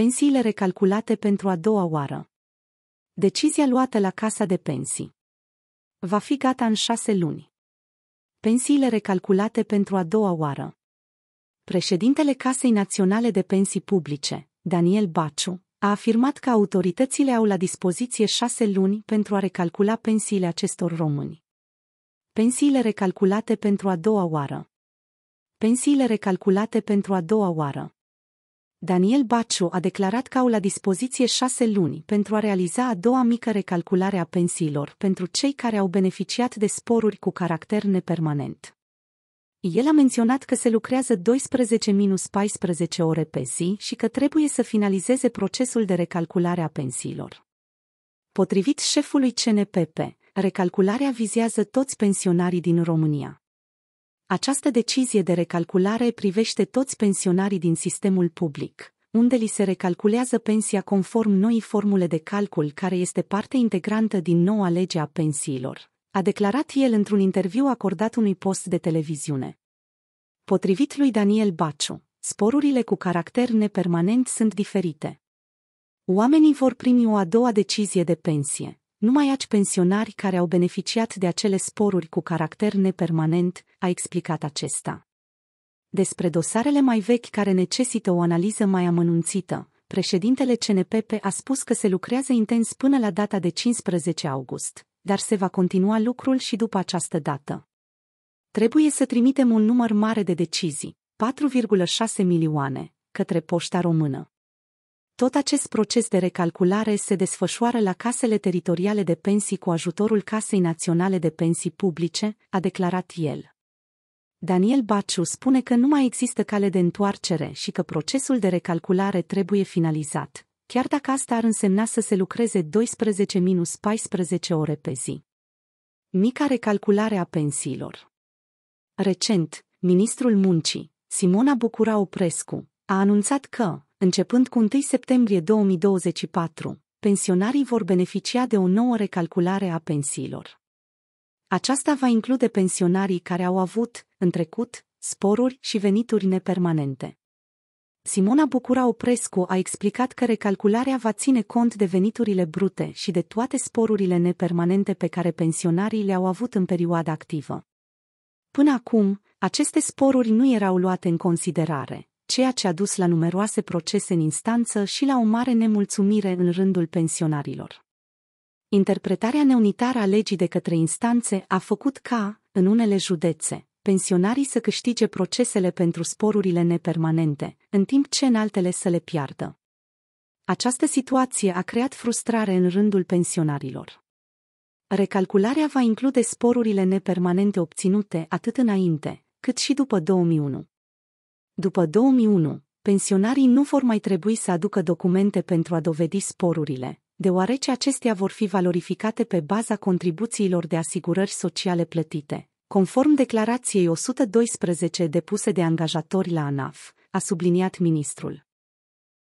Pensiile recalculate pentru a doua oară. Decizia luată la Casa de Pensii. Va fi gata în șase luni. Pensiile recalculate pentru a doua oară. Președintele Casei Naționale de Pensii Publice, Daniel Baciu, a afirmat că autoritățile au la dispoziție șase luni pentru a recalcula pensiile acestor români. Pensiile recalculate pentru a doua oară. Pensiile recalculate pentru a doua oară. Daniel Baciu a declarat că au la dispoziție șase luni pentru a realiza a doua mică recalculare a pensiilor pentru cei care au beneficiat de sporuri cu caracter nepermanent. El a menționat că se lucrează 12-14 ore pe zi și că trebuie să finalizeze procesul de recalculare a pensiilor. Potrivit șefului CNPP, recalcularea vizează toți pensionarii din România. Această decizie de recalculare privește toți pensionarii din sistemul public, unde li se recalculează pensia conform noii formule de calcul care este parte integrantă din noua lege a pensiilor, a declarat el într-un interviu acordat unui post de televiziune. Potrivit lui Daniel Baciu, sporurile cu caracter nepermanent sunt diferite. Oamenii vor primi o a doua decizie de pensie, numai aci pensionari care au beneficiat de acele sporuri cu caracter nepermanent, a explicat acesta. Despre dosarele mai vechi care necesită o analiză mai amănunțită, președintele CNPP a spus că se lucrează intens până la data de 15 august, dar se va continua lucrul și după această dată. Trebuie să trimitem un număr mare de decizii, 4,6 milioane, către poșta română. Tot acest proces de recalculare se desfășoară la casele teritoriale de pensii cu ajutorul Casei Naționale de Pensii Publice, a declarat el. Daniel Baciu spune că nu mai există cale de întoarcere și că procesul de recalculare trebuie finalizat, chiar dacă asta ar însemna să se lucreze 12-14 ore pe zi. Mica recalculare a pensiilor Recent, ministrul muncii, Simona Bucura Oprescu, a anunțat că, începând cu 1 septembrie 2024, pensionarii vor beneficia de o nouă recalculare a pensiilor. Aceasta va include pensionarii care au avut, în trecut, sporuri și venituri nepermanente. Simona Bucura Oprescu a explicat că recalcularea va ține cont de veniturile brute și de toate sporurile nepermanente pe care pensionarii le-au avut în perioada activă. Până acum, aceste sporuri nu erau luate în considerare, ceea ce a dus la numeroase procese în instanță și la o mare nemulțumire în rândul pensionarilor. Interpretarea neunitară a legii de către instanțe a făcut ca, în unele județe, pensionarii să câștige procesele pentru sporurile nepermanente, în timp ce în altele să le piardă. Această situație a creat frustrare în rândul pensionarilor. Recalcularea va include sporurile nepermanente obținute atât înainte, cât și după 2001. După 2001, pensionarii nu vor mai trebui să aducă documente pentru a dovedi sporurile, deoarece acestea vor fi valorificate pe baza contribuțiilor de asigurări sociale plătite, conform declarației 112 depuse de angajatori la ANAF, a subliniat ministrul.